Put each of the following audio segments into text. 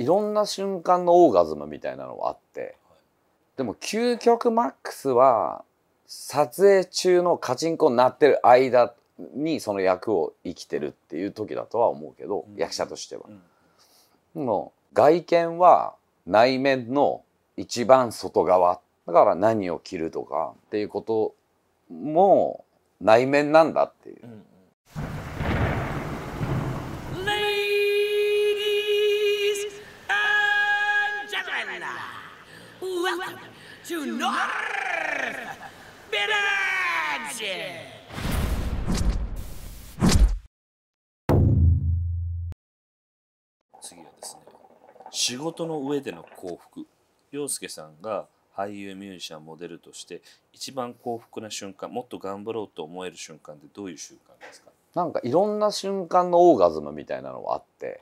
いろんな瞬間のオーガズムみたいなのがあってでも究極マックスは撮影中のカチンコになってる間にその役を生きてるっていう時だとは思うけど、うん、役者としては。うん、の外見は内面の一番外側だから何を着るとかっていうことも内面なんだっていう to North i a g e 次はですね仕事の上での幸福洋介さんが俳優ミュージシャンモデルとして一番幸福な瞬間もっと頑張ろうと思える瞬間ってどういう瞬間ですかなんかいろんな瞬間のオーガズムみたいなのはあって、はい、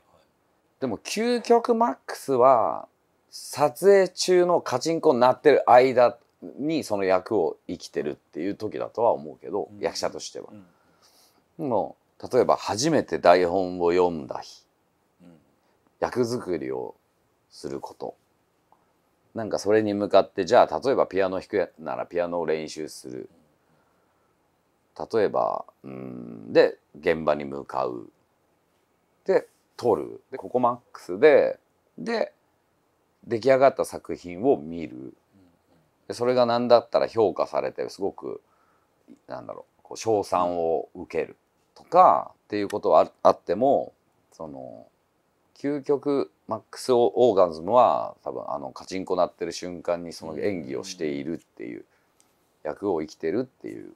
でも究極マックスは撮影中のカチンコになってる間にその役を生きてるっていう時だとは思うけど、うん、役者としては。うん、もう例えば初めて台本を読んだ日、うん、役作りをすることなんかそれに向かってじゃあ例えばピアノ弾くならピアノを練習する例えばうんで現場に向かうで撮るでここマックスでで出来上がった作品を見るそれが何だったら評価されてすごくなんだろうこう賛を受けるとかっていうことはあってもその究極マックス・オーガンズムは多分あのカチンコ鳴ってる瞬間にその演技をしているっていう役を生きてるっていう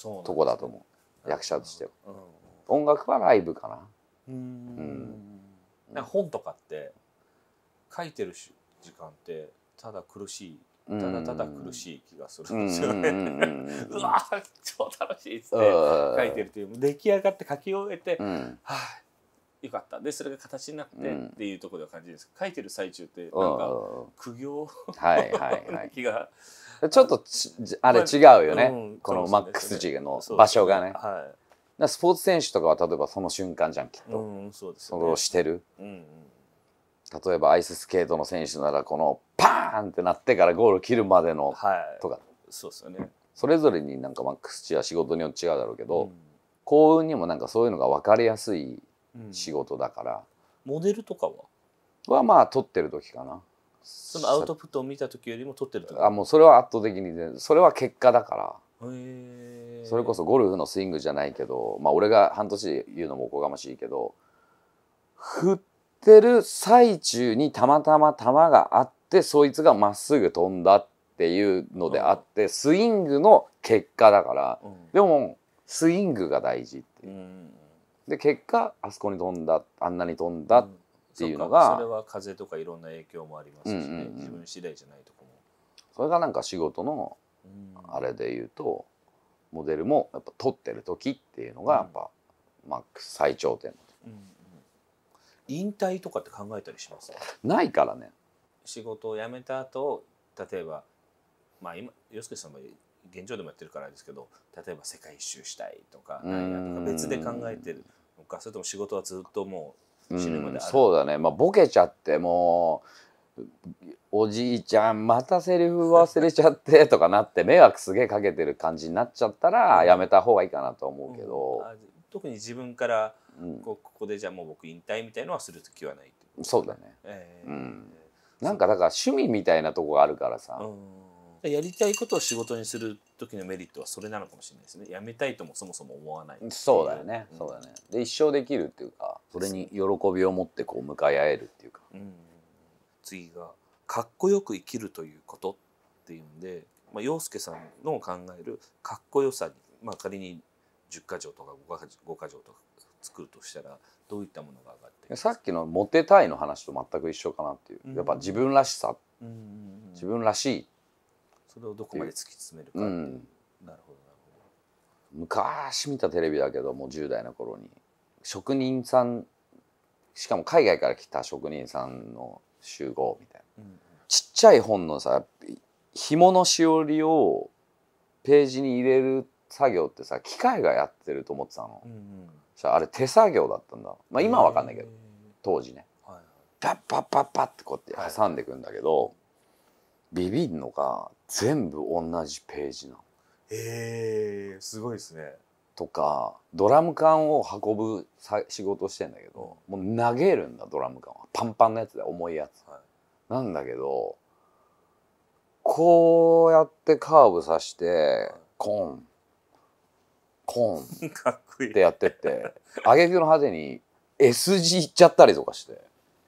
とこだと思う役者としては。音楽はライブかな。うん、うん、本とかって書いてる時間ってただ苦しいただただ苦しい気がするんですよね。うわ超楽しいっつって書いてるという出来上がって書き終えて、うん、はあよかったでそれが形になってっていうところでは感じです書いてる最中ってなんか苦行はいはいはい、気がちょっとあれ違うよね、まあうん、このマックス値の場所がね。はいスポーツ選手とかは例えばその瞬間じゃんきっと、うん、そうです、ね、それをしてる、うんうん、例えばアイススケートの選手ならこのパーンってなってからゴール切るまでのとか、はい、そうですよねそれぞれになんかマックスチは仕事によって違うだろうけど、うん、幸運にもなんかそういうのが分かりやすい仕事だから、うん、モデルとかははまあ撮ってる時かなそのアウトプットを見た時よりも撮ってる時あもうそれは圧倒的に、それは結果だからそれこそゴルフのスイングじゃないけどまあ俺が半年言うのもおこがましいけどふっってる最中にたまたま球があってそいつがまっすぐ飛んだっていうのであって、スイングの結果だから、でもスイングが大事っていう。で結果あそこに飛んだあんなに飛んだっていうのが、それは風とかいろんな影響もありますしね、自分次第じゃないとこもそれがなんか仕事のあれで言うと、モデルもやっぱ撮ってる時っていうのがやっぱ、まあ最頂点、うん引退とかって考えたりしますないからね仕事を辞めた後例えばまあ今洋介さんも現状でもやってるからですけど例えば世界一周したいとか何やとか別で考えてるのかそれとも仕事はずっともう死ぬまであるそうだねまあボケちゃってもうおじいちゃんまたセリフ忘れちゃってとかなって迷惑すげえかけてる感じになっちゃったらやめた方がいいかなと思うけど、うん、特に自分からここでじゃあもう僕引退みたいのはする気はないそうだね、えーうん、なんかだから趣味みたいなとこがあるからさ、やりたいことを仕事にする時のメリットはそれなのかもしれないですねやめたいともそもそも思わないそうだよね、うん、そうだねで一生できるっていうかそれに喜びを持ってこう向かい合えるっていうか、うん、次が「かっこよく生きるということ」っていうんで、まあ、陽介さんの考えるかっこよさに、まあ、仮に10か条とか5か条とか作るとしたらどういったものが上がってさっきのモテたいの話と全く一緒かなっていう、やっぱ自分らしさ、うんうんうん、自分らしいそれをどこまで突き詰めるかっていう、うん、なるほど昔見たテレビだけどもう10代の頃に職人さんしかも海外から来た職人さんの集合みたいな、うん、ちっちゃい本のさ紐のしおりをページに入れる作業ってさ機械がやってると思ってたの。うんうんさあれ手作業だったんだ、まあ、今は分かんないけど当時ね、はい、パッパッパッパッってこうやって挟んでいくんだけど、はい、ビビるのが全部同じページなの。えー、すごいですね。とかドラム缶を運ぶ仕事してんだけどもう投げるんだドラム缶はパンパンのやつで重いやつ、はい、なんだけどこうやってカーブさして、はい、コーン かっこいいってやってってげ句の果てに S 字いっちゃったりとかして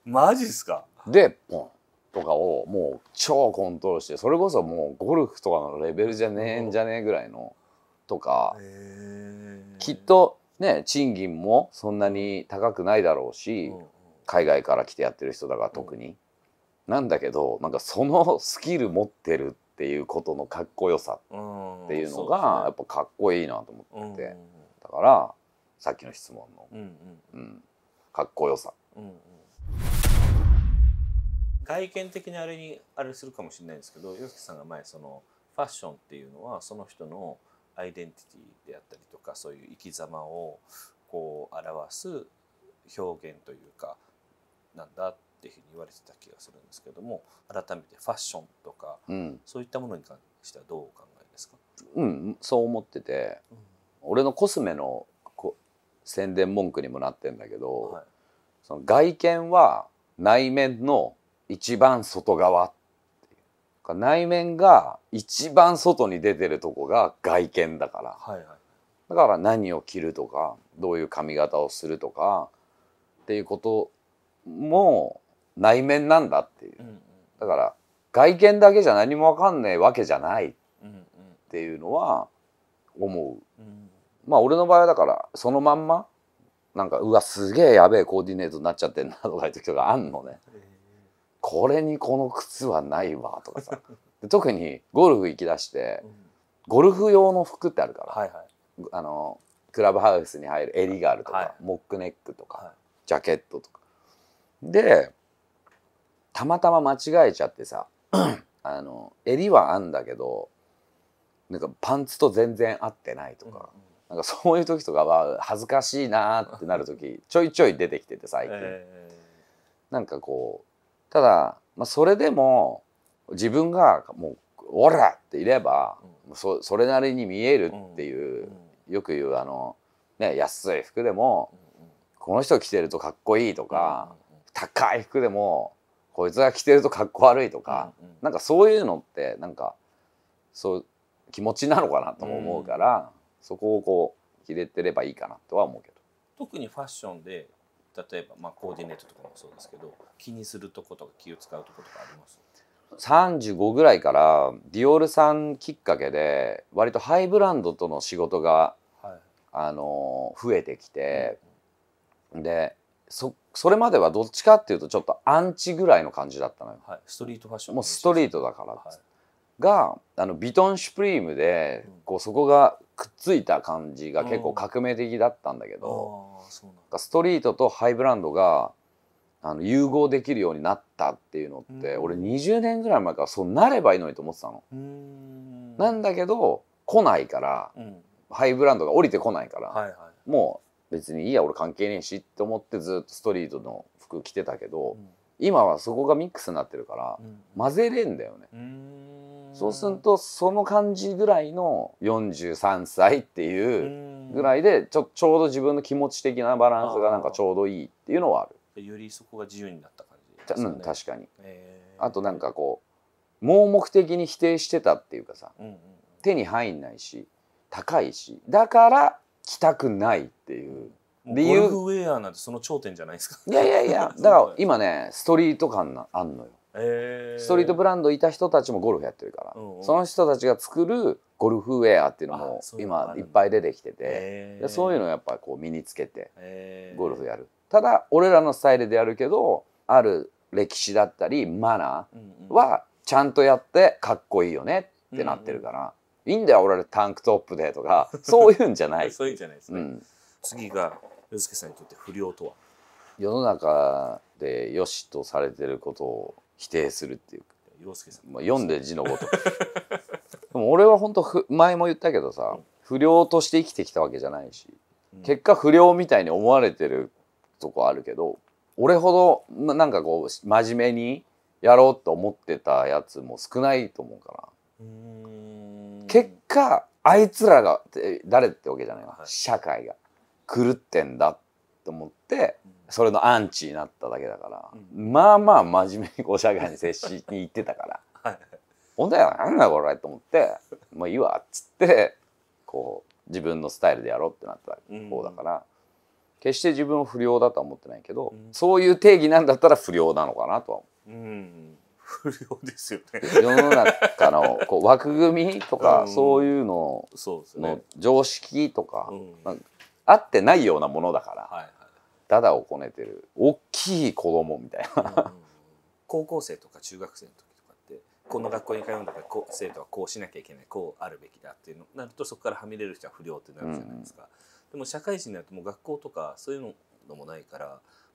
マジっすかでポンとかをもう超コントロールしてそれこそもうゴルフとかのレベルじゃねえんじゃねえぐらいのとかきっとね賃金もそんなに高くないだろうし海外から来てやってる人だから特に。なんだけどなんかそのスキル持ってるってっていうことのかっこよさっていうのがやっぱかっこいいなと思ってて、だからさっきの質問の、うんうんうん、かっこよさ、うんうん、外見的にあれにあれするかもしれないんですけど洋介さんが前そのファッションっていうのはその人のアイデンティティであったりとかそういう生き様をこう表す表現というかなんだってっていうふうに言われてた気がするんですけども改めてファッションとか、うん、そういったものに関してはどうお考えですかうんそう思ってて、うん、俺のコスメの宣伝文句にもなってんだけど、はい、その外見は内面の一番外側内面が一番外に出てるとこが外見だから、はいはい、だから何を着るとかどういう髪型をするとかっていうことも内面なんだっていう、だから外見だけじゃ何も分かんないわけじゃないっていうのは思う、まあ俺の場合はだからそのまんまなんかうわすげえやべえコーディネートになっちゃってんなとかいう時とあんのね、これにこの靴はないわとかさ 特にゴルフ行きだして、ゴルフ用の服ってあるから、はいはい、あのクラブハウスに入る襟があるとか、はい、モックネックとか、はい、ジャケットとかでたまたま間違えちゃってさ あの襟はあんだけどなんかパンツと全然合ってないとか、うんなんかそういう時とかは恥ずかしいなってなる時ちょいちょい出てきてて最近。えー、なんかこうただ、まあ、それでも自分がもう「オラ!」っていれば、うん、そそれなりに見えるっていう、うん、よく言うあの、ね、安い服でも、うん、この人着てるとかっこいいとか、うんうん、高い服でもこいつが着てるとかっこ悪いとか、うんうん、なんかそういうのってなんかそう気持ちなのかなとも思うから、うん、そこをこう着れてればいいかなとは思うけど。特にファッションで例えば、まあ、コーディネートとかもそうですけど気にするとことか気を使うとことかあります35ぐらいからディオールさんきっかけで割とハイブランドとの仕事が、はい、あの増えてきて、うんでそそれまではどっちかっていうとちょっとアンチぐらいの感じだったのよ、はい、ストリートファッションもうストリートだから、はい、があのビトンシュプリームで、こうそこがくっついた感じが結構革命的だったんだけど、うん、ストリートとハイブランドがあの融合できるようになったっていうのって、うん、俺20年ぐらい前からそうなればいいのにと思ってたの。んなんだけど来ないから、ハイブランドが降りてこないから、はいはい、もう別にいいや俺関係ねえしって思ってずっとストリートの服着てたけど、今はそこがミックスになってるから、混ぜれんだよね。そうするとその感じぐらいの43歳っていうぐらいでちょちょうど自分の気持ち的なバランスがなんかちょうどいいっていうのはある。よりそこが自由になった感じ、ね、うん、確かに、えー、あとなんかこう盲目的に否定してたっていうかさ、うんうん、手に入んないし高いしだから着たくないっていう理由ゴルフウェアなんてその頂点じゃないですかいやいやいや だから今ねストリート感なあんのよ、ストリートブランドいた人たちもゴルフやってるから、うんうん、その人たちが作るゴルフウェアっていうのも今いっぱい出てきてて、そういうのをやっぱこう身につけてゴルフやる、ただ俺らのスタイルでやるけどある歴史だったりマナーはちゃんとやってかっこいいよねってなってるから、いいんだよ俺タンクトップでとか そういうんじゃないそういうんじゃないですね、うん、次がユ介さんにとって不良とは世の中でよしとされてることを否定するっていう洋介さん、まあ、読んで字のこと でも俺は本当ふ前も言ったけどさ、うん、不良として生きてきたわけじゃないし、うん、結果不良みたいに思われてるとこあるけど俺ほどなんかこう真面目にやろうと思ってたやつも少ないと思うから。うん結果あいつらが誰ってわけじゃないわ、はい、社会が狂ってんだと思ってそれのアンチになっただけだから、うん、まあまあ真面目にお社会に接しに行ってたから「はほんだよなだこれ」と思って「もういいわ」っつってこう自分のスタイルでやろうってなった方だから。うん決して自分を不良だとは思ってないけど、うん、そういう定義なんだったら不良なのかなとは思う。うん不良ですよね世の中のこう枠組みとか、そういうのの常識とか,、合ってないようなものだから、はいはい、ダダをこねてる大きい子供みたいな、高校生とか中学生の時とかってこの学校に通うんだからこう生徒はこうしなきゃいけないこうあるべきだっていうのになるとそこからはみ出る人は不良ってなるじゃないですか。でも社会人になるともう学校とかそういうののもないから、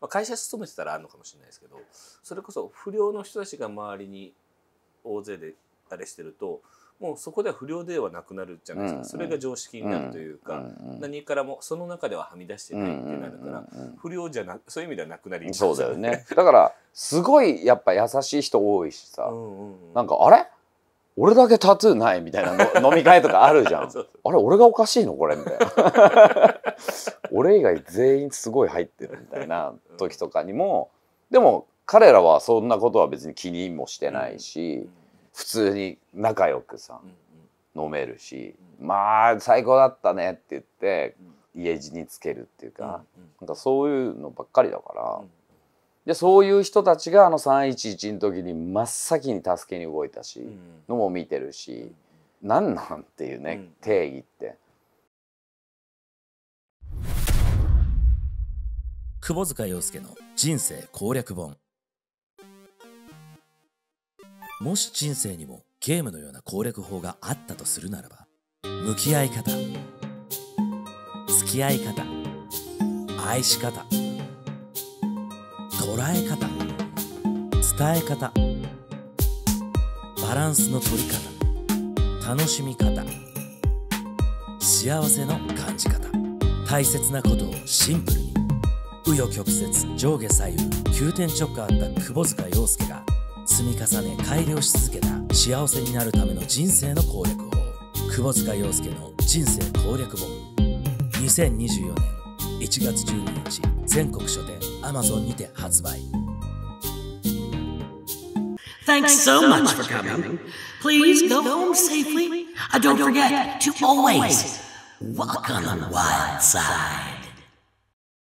まあ、会社勤めてたらあるのかもしれないですけどそれこそ不良の人たちが周りに大勢であれしてるともうそこでは不良ではなくなるじゃないですか、うんうん、それが常識になるというか、うんうん、何からもその中でははみ出してないってなるから、うんうん、不良じゃなそういう意味ではなくなりそうだよねだからすごいやっぱ優しい人多いしさ、うんうん、なんかあれ俺だけタトゥーないみたいなの 飲み会とかあるじゃんあれ俺がおかしいのこれみたいな 俺以外全員すごい入ってるみたいな時とかにもでも彼らはそんなことは別に気にもしてないし、普通に仲良くさ、飲めるし、まあ最高だったねって言って、家路につけるっていうか、なんかそういうのばっかりだから。でそういう人たちがあの311の時に真っ先に助けに動いたし、うん、のも見てるし、なん、なんていうね、うん、定義って。窪塚洋介の人生攻略本もし人生にもゲームのような攻略法があったとするならば向き合い方付き合い方愛し方捉え方伝え方バランスの取り方楽しみ方幸せの感じ方大切なことをシンプルに紆余曲折上下左右急転直下あった窪塚洋介が積み重ね改良し続けた幸せになるための人生の攻略法窪塚洋介の人生攻略本2024年1月12日全国書店 Amazon にて発売 Thanks so much for coming. Please go home safely. And don't forget to always walk on the wild side.